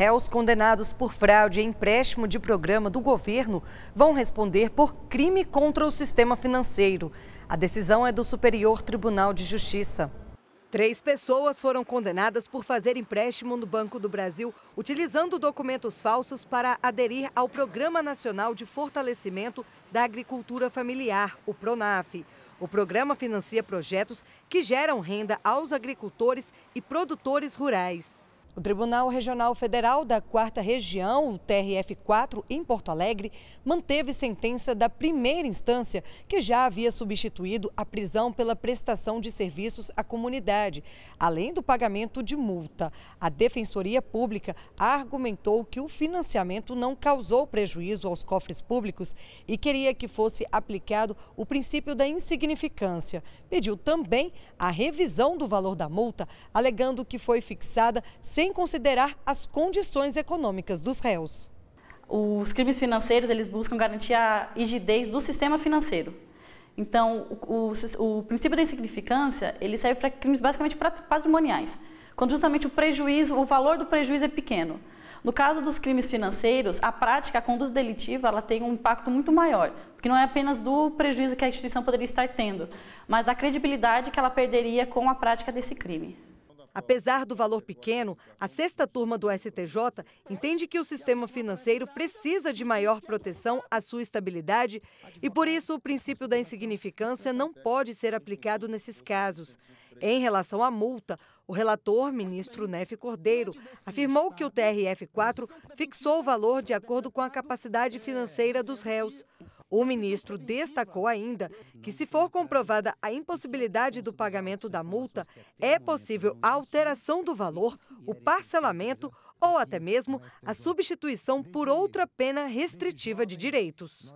réus condenados por fraude e empréstimo de programa do governo vão responder por crime contra o sistema financeiro. A decisão é do Superior Tribunal de Justiça. Três pessoas foram condenadas por fazer empréstimo no Banco do Brasil, utilizando documentos falsos para aderir ao Programa Nacional de Fortalecimento da Agricultura Familiar, o PRONAF. O programa financia projetos que geram renda aos agricultores e produtores rurais. O Tribunal Regional Federal da Quarta Região, o TRF4, em Porto Alegre, manteve sentença da primeira instância que já havia substituído a prisão pela prestação de serviços à comunidade, além do pagamento de multa. A Defensoria Pública argumentou que o financiamento não causou prejuízo aos cofres públicos e queria que fosse aplicado o princípio da insignificância. Pediu também a revisão do valor da multa, alegando que foi fixada sem sem considerar as condições econômicas dos réus. Os crimes financeiros, eles buscam garantir a rigidez do sistema financeiro. Então, o, o, o princípio da insignificância, ele serve para crimes basicamente patrimoniais, quando justamente o prejuízo, o valor do prejuízo é pequeno. No caso dos crimes financeiros, a prática, a conduta delitiva, ela tem um impacto muito maior, porque não é apenas do prejuízo que a instituição poderia estar tendo, mas da credibilidade que ela perderia com a prática desse crime. Apesar do valor pequeno, a sexta turma do STJ entende que o sistema financeiro precisa de maior proteção à sua estabilidade e, por isso, o princípio da insignificância não pode ser aplicado nesses casos. Em relação à multa, o relator, ministro Nefe Cordeiro, afirmou que o TRF-4 fixou o valor de acordo com a capacidade financeira dos réus. O ministro destacou ainda que, se for comprovada a impossibilidade do pagamento da multa, é possível a alteração do valor, o parcelamento ou até mesmo a substituição por outra pena restritiva de direitos.